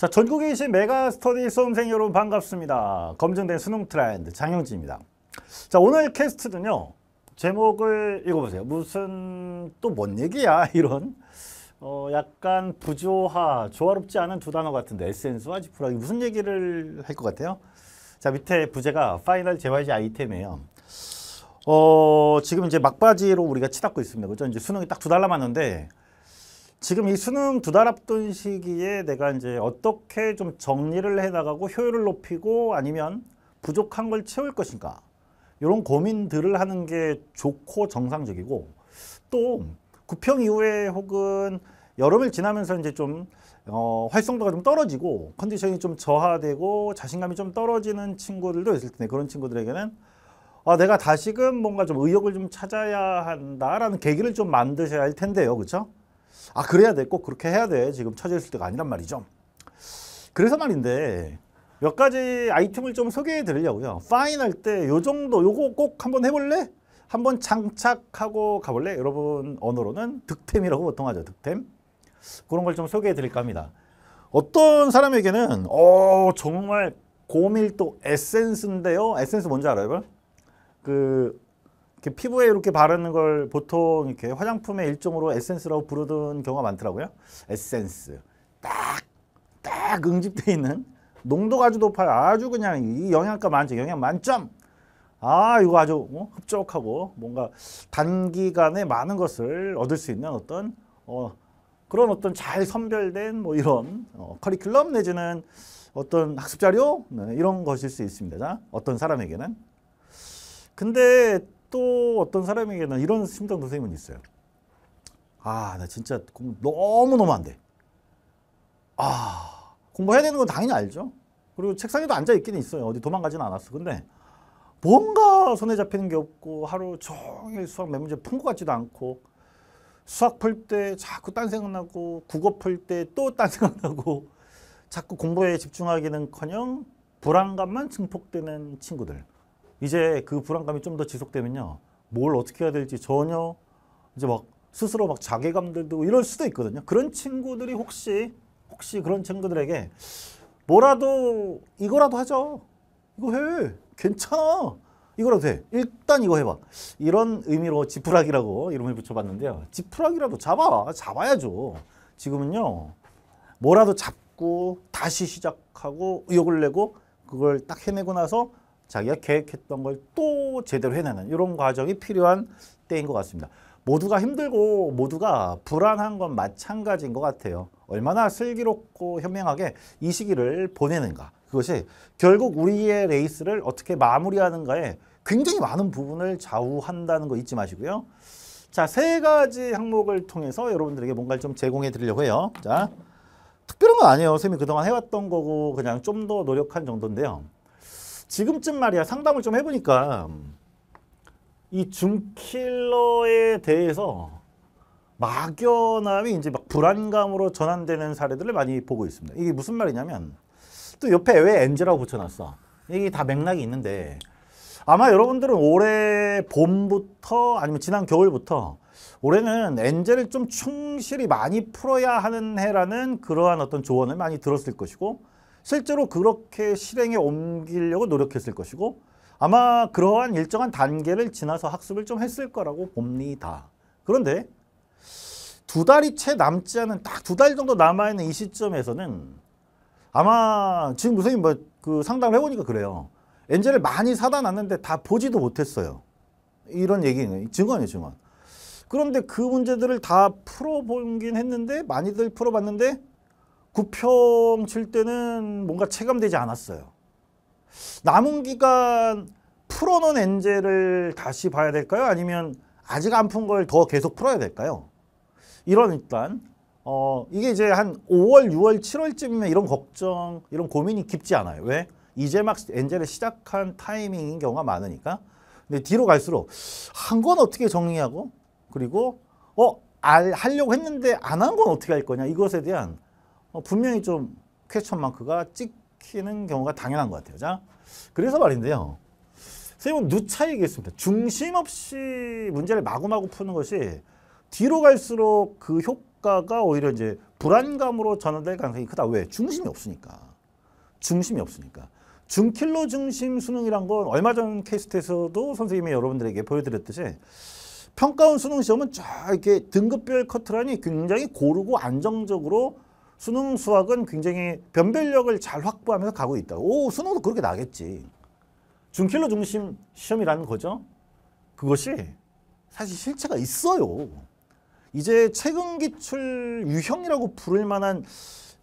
자, 전국에 계신 메가스터디 수험생 여러분 반갑습니다. 검증된 수능 트렌드 장영진입니다. 자, 오늘 캐스트는요. 제목을 읽어보세요. 무슨 또 뭔 얘기야 이런 어, 약간 부조화, 조화롭지 않은 두 단어 같은데 에센스와 지프라 무슨 얘기를 할 것 같아요? 자, 밑에 부제가 파이널 JYG 아이템이에요. 어, 지금 이제 막바지로 우리가 치닫고 있습니다. 그죠? 이제 수능이 딱 두 달 남았는데 지금 이 수능 두 달 앞둔 시기에 내가 이제 어떻게 좀 정리를 해나가고 효율을 높이고 아니면 부족한 걸 채울 것인가 이런 고민들을 하는 게 좋고 정상적이고 또 구평 이후에 혹은 여름을 지나면서 이제 좀 어, 활성도가 좀 떨어지고 컨디션이 좀 저하되고 자신감이 좀 떨어지는 친구들도 있을 텐데 그런 친구들에게는 아, 내가 다시금 뭔가 좀 의욕을 좀 찾아야 한다라는 계기를 좀 만드셔야 할 텐데요. 그렇죠? 아 그래야 돼 꼭 그렇게 해야 돼 지금 처져 있을 때가 아니란 말이죠. 그래서 말인데 몇 가지 아이템을 좀 소개해 드리려고요. 파인할 때요 정도 요거 꼭 한번 해볼래? 한번 장착하고 가볼래? 여러분 언어로는 득템이라고 보통 하죠. 득템. 그런 걸 좀 소개해 드릴까 합니다. 어떤 사람에게는 어 정말 고밀도 에센스인데요. 에센스 뭔지 알아요? 그 이렇게 피부에 이렇게 바르는 걸 보통 이렇게 화장품의 일종으로 에센스라고 부르던 경우가 많더라고요. 에센스. 딱, 딱 응집돼 있는 농도가 아주 높아요. 아주 그냥 이 영양가 만점, 영양 만점. 아, 이거 아주 어? 흡족하고 뭔가 단기간에 많은 것을 얻을 수 있는 어떤 어, 그런 어떤 잘 선별된 뭐 이런 어, 커리큘럼 내지는 어떤 학습 자료 네, 이런 것일 수 있습니다. 어떤 사람에게는. 근데 또 어떤 사람에게는 이런 심정 선생님은 있어요. 아, 나 진짜 공부 너무너무 안 돼. 아, 공부해야 되는 건 당연히 알죠. 그리고 책상에도 앉아 있기는 있어요. 어디 도망가진 않았어. 근데 뭔가 손에 잡히는 게 없고 하루 종일 수학 몇 문제 푼것 같지도 않고 수학 풀 때 자꾸 딴 생각나고 국어 풀 때 또 딴 생각나고 자꾸 공부에 집중하기는커녕 불안감만 증폭되는 친구들 이제 그 불안감이 좀 더 지속되면요. 뭘 어떻게 해야 될지 전혀 이제 막 스스로 막 자괴감 들고 이럴 수도 있거든요. 그런 친구들이 혹시 혹시 그런 친구들에게 뭐라도 이거라도 하죠. 이거 해. 괜찮아. 이거라도 해. 일단 이거 해봐. 이런 의미로 지푸라기라고 이름을 붙여봤는데요. 지푸라기라도 잡아. 잡아야죠. 지금은요. 뭐라도 잡고 다시 시작하고 의욕을 내고 그걸 딱 해내고 나서 자기가 계획했던 걸 또 제대로 해내는 이런 과정이 필요한 때인 것 같습니다. 모두가 힘들고 모두가 불안한 건 마찬가지인 것 같아요. 얼마나 슬기롭고 현명하게 이 시기를 보내는가. 그것이 결국 우리의 레이스를 어떻게 마무리하는가에 굉장히 많은 부분을 좌우한다는 거 잊지 마시고요. 자, 세 가지 항목을 통해서 여러분들에게 뭔가를 좀 제공해 드리려고 해요. 자, 특별한 건 아니에요. 선생님이 그동안 해왔던 거고 그냥 좀 더 노력한 정도인데요. 지금쯤 말이야 상담을 좀 해보니까 이 중킬러에 대해서 막연함이 이제 막 불안감으로 전환되는 사례들을 많이 보고 있습니다. 이게 무슨 말이냐면 또 옆에 왜 엔제라고 붙여놨어? 이게 다 맥락이 있는데 아마 여러분들은 올해 봄부터 아니면 지난 겨울부터 올해는 엔젤을 좀 충실히 많이 풀어야 하는 해라는 그러한 어떤 조언을 많이 들었을 것이고 실제로 그렇게 실행에 옮기려고 노력했을 것이고 아마 그러한 일정한 단계를 지나서 학습을 좀 했을 거라고 봅니다. 그런데 두 달이 채 남지 않은 딱 두 달 정도 남아있는 이 시점에서는 아마 지금 무슨 뭐그 상담을 해보니까 그래요. 엔젤을 많이 사다 놨는데 다 보지도 못했어요. 이런 얘기는 증언이에요, 증언. 그런데 그 문제들을 다 풀어보긴 했는데 많이들 풀어봤는데 구평 칠 때는 뭔가 체감되지 않았어요. 남은 기간 풀어놓은 엔젤을 다시 봐야 될까요? 아니면 아직 안 푼 걸 더 계속 풀어야 될까요? 이런 일단 어, 이게 이제 한 5월, 6월, 7월쯤이 이런 걱정, 이런 고민이 깊지 않아요. 왜? 이제 막 엔젤을 시작한 타이밍인 경우가 많으니까. 근데 뒤로 갈수록 한 건 어떻게 정리하고 그리고 어, 알, 하려고 했는데 안 한 건 어떻게 할 거냐 이것에 대한 어, 분명히 좀 퀘스천 마크가 찍히는 경우가 당연한 것 같아요. 자, 그래서 말인데요. 선생님은 누차 얘기했습니다. 중심 없이 문제를 마구마구 푸는 것이 뒤로 갈수록 그 효과가 오히려 이제 불안감으로 전환될 가능성이 크다. 왜? 중심이 없으니까. 중심이 없으니까. 중킬로 중심 수능이란 건 얼마 전케스트에서도 선생님이 여러분들에게 보여드렸듯이 평가원 수능 시험은 쫙 이렇게 등급별 커트라인이 굉장히 고르고 안정적으로 수능 수학은 굉장히 변별력을 잘 확보하면서 가고 있다. 오 수능도 그렇게 나겠지. 중킬러 중심 시험이라는 거죠. 그것이 사실 실체가 있어요. 이제 최근 기출 유형이라고 부를 만한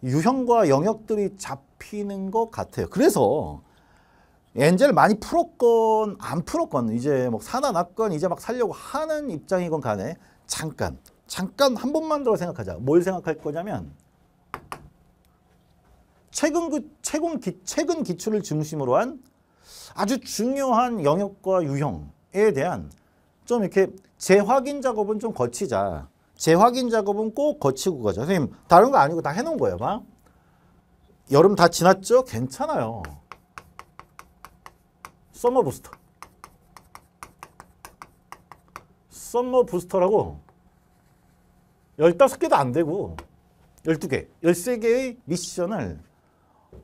유형과 영역들이 잡히는 것 같아요. 그래서 엔젤 많이 풀었건 안 풀었건 이제 뭐 사나 났건 이제 막 살려고 하는 입장이건 간에 잠깐 잠깐 한 번만 더 생각하자. 뭘 생각할 거냐면 최근 그 최근 기, 최근 기출을 중심으로 한 아주 중요한 영역과 유형에 대한 좀 이렇게 재확인 작업은 좀 거치자. 재확인 작업은 꼭 거치고 가자. 선생님 다른 거 아니고 다 해놓은 거예요. 막. 여름 다 지났죠? 괜찮아요. 썸머 부스터. 썸머 부스터라고 15개도 안 되고 12개, 13개의 미션을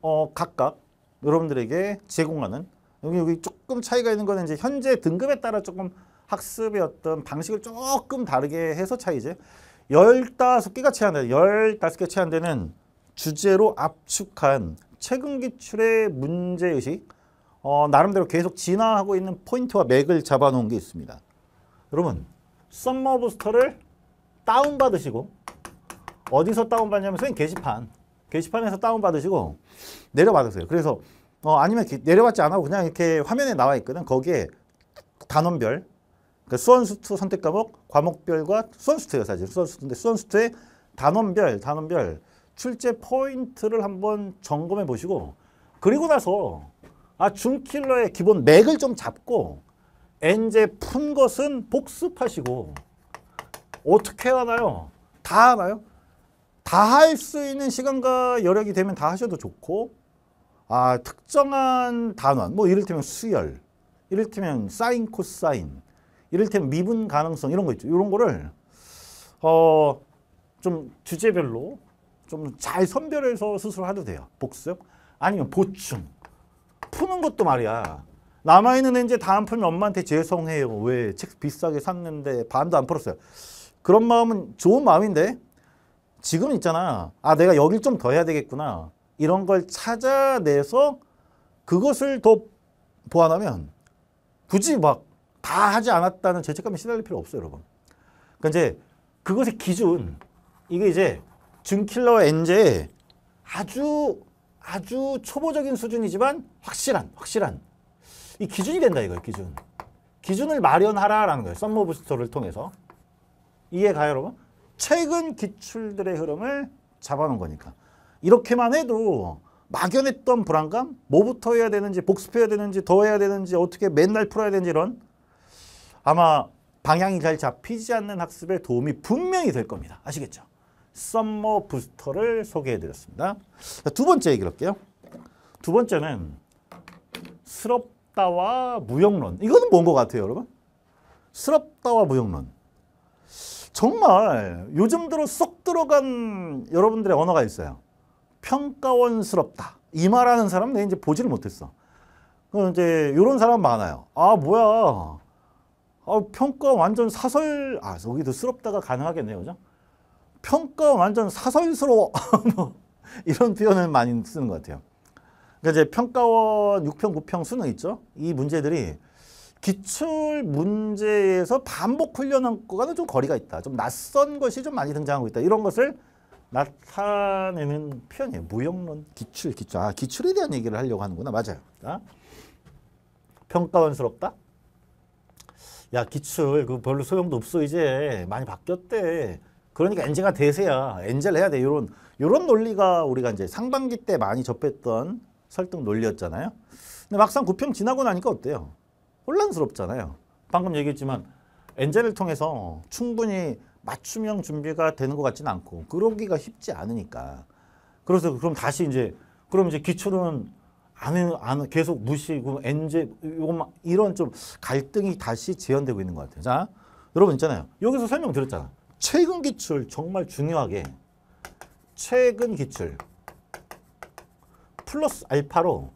어, 각각 여러분들에게 제공하는 여기 여기 조금 차이가 있는 거는 이제 현재 등급에 따라 조금 학습의 어떤 방식을 조금 다르게 해서 차이죠1 5 개가 채안 돼. 열다섯 개채안 되는 주제로 압축한 최근 기출의 문제의식, 어, 나름대로 계속 진화하고 있는 포인트와 맥을 잡아놓은 게 있습니다. 여러분, 썸머 부스터를 다운받으시고, 어디서 다운받냐면 선생님 게시판, 게시판에서 다운받으시고 내려받으세요. 그래서 어, 아니면 내려받지 않아고 그냥 이렇게 화면에 나와 있거든. 거기에 단원별, 그러니까 수원수트 선택 과목, 과목별과 수원수트예요. 사실 수원수트인데 수원수트의 단원별, 단원별 출제 포인트를 한번 점검해 보시고 그리고 나서 아 중킬러의 기본 맥을 좀 잡고 엔제 푼 것은 복습하시고 어떻게 하나요? 다 하나요? 다할수 있는 시간과 여력이 되면 다 하셔도 좋고 아 특정한 단원 뭐 이를테면 수열 이를테면 사인 코사인 이를테면 미분 가능성 이런 거 있죠 이런 거를 어 좀 주제별로 좀 잘 선별해서 스스로 하도 돼요 복습 아니면 보충 푸는 것도 말이야 남아있는 이제 다안 풀면 엄마한테 죄송해요 왜 책 비싸게 샀는데 반도 안 풀었어요 그런 마음은 좋은 마음인데 지금 있잖아. 아, 내가 여길 좀 더 해야 되겠구나. 이런 걸 찾아내서 그것을 더 보완하면 굳이 막 다 하지 않았다는 죄책감에 시달릴 필요 없어요, 여러분. 그러니까 이제 그것의 기준, 이게 이제 준킬러 엔제 아주 아주 초보적인 수준이지만 확실한, 확실한 이 기준이 된다 이거예요, 기준. 기준을 마련하라라는 거예요, 썸머부스터를 통해서. 이해 가요, 여러분? 최근 기출들의 흐름을 잡아놓은 거니까. 이렇게만 해도 막연했던 불안감, 뭐부터 해야 되는지, 복습해야 되는지, 더 해야 되는지, 어떻게 맨날 풀어야 되는지 이런 아마 방향이 잘 잡히지 않는 학습에 도움이 분명히 될 겁니다. 아시겠죠? 썸머 부스터를 소개해드렸습니다. 두 번째 얘기를 할게요. 두 번째는 스럽다와 무용론. 이거는 뭔 것 같아요, 여러분? 스럽다와 무용론. 정말 요즘 들어 쏙 들어간 여러분들의 언어가 있어요. 평가원스럽다. 이 말하는 사람 내 이제 보지를 못했어. 그럼 이제 이런 사람 많아요. 아 뭐야. 아, 평가 완전 사설. 아 여기도 스럽다가 가능하겠네요, 그죠? 평가 완전 사설스러워. 이런 표현을 많이 쓰는 것 같아요. 그러니까 이제 평가원 6평, 9평 수능 있죠. 이 문제들이 기출 문제에서 반복 훈련한 것과는 좀 거리가 있다. 좀 낯선 것이 좀 많이 등장하고 있다. 이런 것을 나타내는 표현이에요. 무형론, 기출, 기출. 아, 기출에 대한 얘기를 하려고 하는구나. 맞아요. 자, 평가원스럽다? 야, 기출 그 별로 소용도 없어 이제. 많이 바뀌었대. 그러니까 엔제가 대세야. 엔젤 해야 돼. 이런 요런 논리가 우리가 이제 상반기 때 많이 접했던 설득 논리였잖아요. 근데 막상 구평 지나고 나니까 어때요? 혼란스럽잖아요. 방금 얘기했지만 엔젤을 통해서 충분히 맞춤형 준비가 되는 것 같지는 않고 그러기가 쉽지 않으니까 그래서 그럼 다시 이제 그럼 이제 기출은 안, 안 계속 무시고 엔젤 요것만 이런 좀 갈등이 다시 재현되고 있는 것 같아요. 자 여러분 있잖아요. 여기서 설명 드렸잖아. 최근 기출 정말 중요하게 최근 기출 플러스 알파로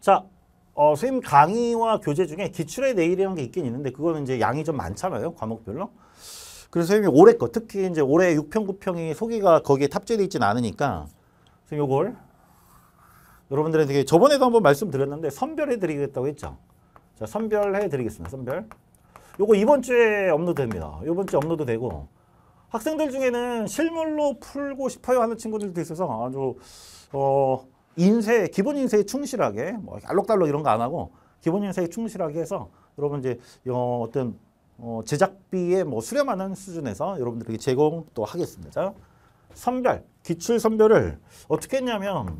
자 어, 선생님 강의와 교재 중에 기출의 내일이라는 게 있긴 있는데 그거는 이제 양이 좀 많잖아요. 과목별로. 그래서 선생님이 올해 거 특히 이제 올해 6평 9평이 소개가 거기에 탑재되어 있진 않으니까 선생님 요걸 여러분들한테 저번에도 한번 말씀드렸는데 선별해 드리겠다고 했죠. 자, 선별해 드리겠습니다. 선별. 요거 이번 주에 업로드됩니다. 이번 주에 업로드 되고 학생들 중에는 실물로 풀고 싶어요 하는 친구들도 있어서 아주 어 인쇄 기본 인쇄에 충실하게, 뭐, 알록달록 이런 거 안 하고, 기본 인쇄에 충실하게 해서, 여러분 이제, 어, 어떤, 어, 제작비에 뭐 수렴하는 수준에서 여러분들에게 제공 또 하겠습니다. 자, 선별, 기출 선별을 어떻게 했냐면,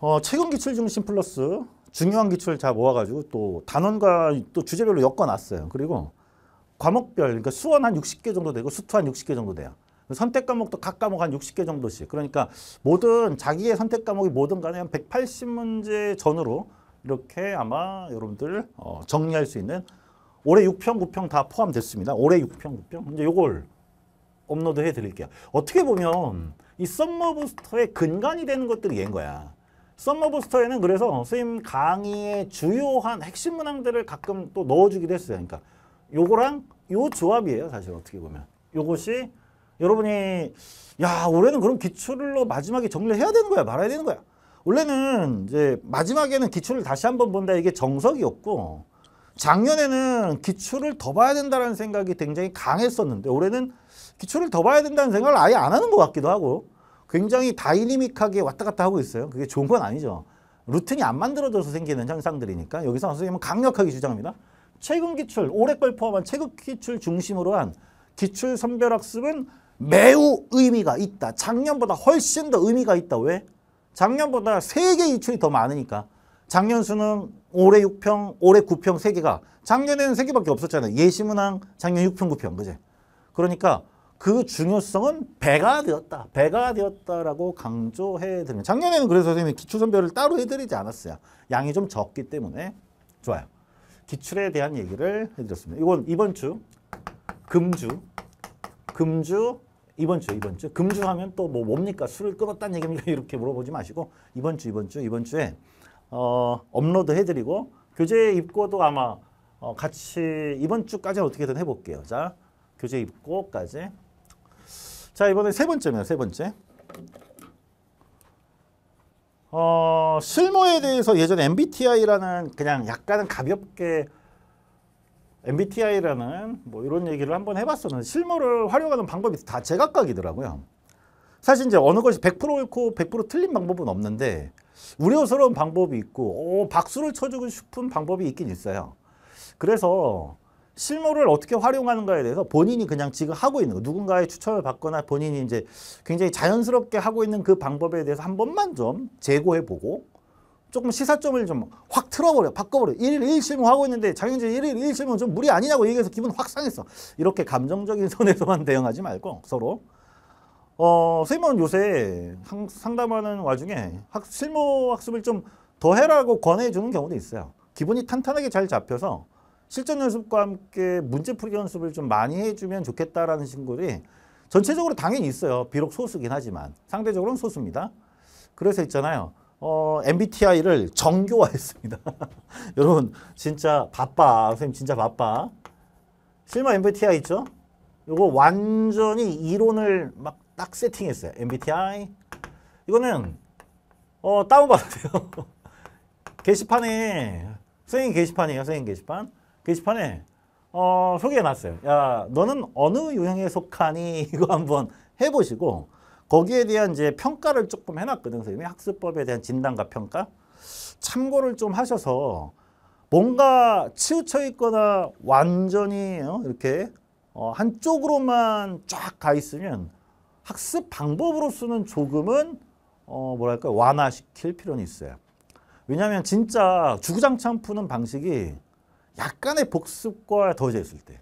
어, 최근 기출 중심 플러스 중요한 기출을 잘 모아가지고 또 단원과 또 주제별로 엮어놨어요. 그리고 과목별, 그러니까 수원 한 60개 정도 되고 수투 한 60개 정도 돼요. 선택 과목도 각 과목 한 60개 정도씩. 그러니까 모든 자기의 선택 과목이 뭐든 간에 한 180문제 전후로 이렇게 아마 여러분들 어, 정리할 수 있는 올해 6평, 9평 다 포함됐습니다. 올해 6평, 9평. 이제 요걸 업로드 해드릴게요. 어떻게 보면 음. 이 썸머부스터의 근간이 되는 것들이 얘인 거야. 썸머부스터에는 그래서 선생님 강의의 주요한 핵심 문항들을 가끔 또 넣어주기도 했어요. 그러니까 요거랑 요 조합이에요. 사실 어떻게 보면. 요것이 여러분이 야 올해는 그럼 기출로 마지막에 정리를 해야 되는 거야 말아야 되는 거야 원래는 이제 마지막에는 기출을 다시 한번 본다 이게 정석이었고 작년에는 기출을 더 봐야 된다는 생각이 굉장히 강했었는데 올해는 기출을 더 봐야 된다는 생각을 아예 안 하는 것 같기도 하고 굉장히 다이내믹하게 왔다 갔다 하고 있어요 그게 좋은 건 아니죠 루틴이 안 만들어져서 생기는 현상들이니까 여기서 선생님은 강력하게 주장합니다 최근 기출 올해 걸 포함한 최근 기출 중심으로 한 기출 선별학습은 매우 의미가 있다. 작년보다 훨씬 더 의미가 있다. 왜? 작년보다 세개 유출이 더 많으니까. 작년 수능 올해 6평, 올해 9평 3개가 작년에는 3개밖에 없었잖아요. 예시문항 작년 6평, 9평. 그제? 그러니까 그 중요성은 배가 되었다. 배가 되었다라고 강조해드립니다. 작년에는 그래서 선생님이 기출선별을 따로 해드리지 않았어요. 양이 좀 적기 때문에. 좋아요. 기출에 대한 얘기를 해드렸습니다. 이건 이번 주 금주, 금주 이번 주, 이번 주. 금주하면 또 뭐 뭡니까? 술을 끊었다는 얘기입니까? 이렇게 물어보지 마시고 이번 주, 이번 주, 이번 주에 어, 업로드 해드리고 교재 입고도 아마 어, 같이 이번 주까지 어떻게든 해볼게요. 자, 교재 입고까지. 자, 이번에 세 번째입니다. 세 번째. 어, 실무에 대해서 예전에 MBTI라는 그냥 약간은 가볍게 MBTI라는 뭐 이런 얘기를 한번 해봤었는데 실물을 활용하는 방법이 다 제각각이더라고요. 사실 이제 어느 것이 100% 옳고 100% 틀린 방법은 없는데 우려스러운 방법이 있고 오, 박수를 쳐주고 싶은 방법이 있긴 있어요. 그래서 실물을 어떻게 활용하는가에 대해서 본인이 그냥 지금 하고 있는 거, 누군가의 추천을 받거나 본인이 이제 굉장히 자연스럽게 하고 있는 그 방법에 대해서 한 번만 좀 재고해보고 조금 시사점을 좀 확 틀어버려 바꿔버려 1일 1심 하고 있는데 장윤진 1일 1심은좀 무리 아니냐고 얘기해서 기분 확 상했어 이렇게 감정적인 선에서만 대응하지 말고 서로 어 선생님은 요새 상담하는 와중에 학, 실무 학습을 좀 더 해라고 권해주는 경우도 있어요 기분이 탄탄하게 잘 잡혀서 실전 연습과 함께 문제풀이 연습을 좀 많이 해주면 좋겠다라는 신고들이 전체적으로 당연히 있어요 비록 소수긴 하지만 상대적으로는 소수입니다 그래서 있잖아요 어, MBTI를 정교화했습니다. 여러분 진짜 바빠. 선생님 진짜 바빠. 실마 MBTI 있죠? 이거 완전히 이론을 막 딱 세팅했어요. MBTI. 이거는 어, 다운받으세요. 게시판에 선생님 게시판이에요. 선생님 게시판. 게시판에 어, 소개해놨어요. 야 너는 어느 유형에 속하니? 이거 한번 해보시고 거기에 대한 이제 평가를 조금 해놨거든요. 선생님이 학습법에 대한 진단과 평가. 참고를 좀 하셔서 뭔가 치우쳐 있거나 완전히 어, 이렇게 어, 한쪽으로만 쫙 가 있으면 학습 방법으로서는 조금은 어 뭐랄까 완화시킬 필요는 있어요. 왜냐하면 진짜 주구장창 푸는 방식이 약간의 복습과 더해져 있을 때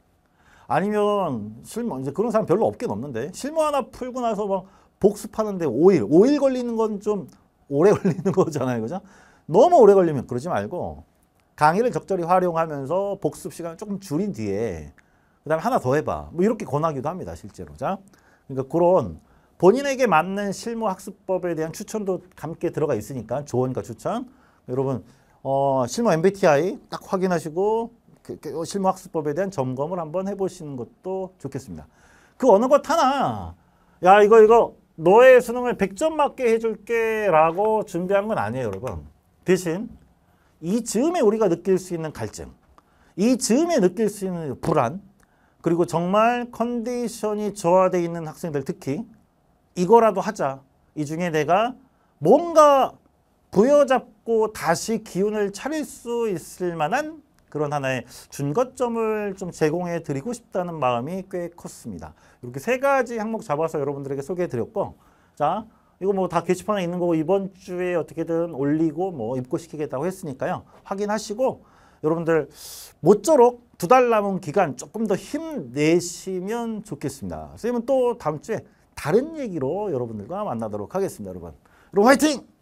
아니면 실무 뭐, 이제 그런 사람 별로 없긴 없는데 실무 하나 풀고 나서 막 복습하는데 5일, 5일 걸리는 건 좀 오래 걸리는 거잖아요. 그죠? 너무 오래 걸리면 그러지 말고 강의를 적절히 활용하면서 복습 시간을 조금 줄인 뒤에 그 다음에 하나 더 해봐. 뭐 이렇게 권하기도 합니다. 실제로. 자, 그러니까 그런 본인에게 맞는 실무 학습법에 대한 추천도 함께 들어가 있으니까 조언과 추천. 여러분 어, 실무 MBTI 딱 확인하시고 그, 그, 실무 학습법에 대한 점검을 한번 해보시는 것도 좋겠습니다. 그 어느 것 하나 야 이거 이거 너의 수능을 100점 맞게 해줄게 라고 준비한 건 아니에요 여러분. 대신 이 즈음에 우리가 느낄 수 있는 갈증, 이 즈음에 느낄 수 있는 불안, 그리고 정말 컨디션이 저하되어 있는 학생들 특히 이거라도 하자. 이 중에 내가 뭔가 부여잡고 다시 기운을 차릴 수 있을 만한 그런 하나의 준거점을 좀 제공해 드리고 싶다는 마음이 꽤 컸습니다. 이렇게 세 가지 항목 잡아서 여러분들에게 소개해 드렸고 자 이거 뭐 다 게시판에 있는 거고 이번 주에 어떻게든 올리고 뭐 입고시키겠다고 했으니까요. 확인하시고 여러분들 모쪼록 두 달 남은 기간 조금 더 힘내시면 좋겠습니다. 선생님은 또 다음 주에 다른 얘기로 여러분들과 만나도록 하겠습니다. 여러분. 여러 화이팅!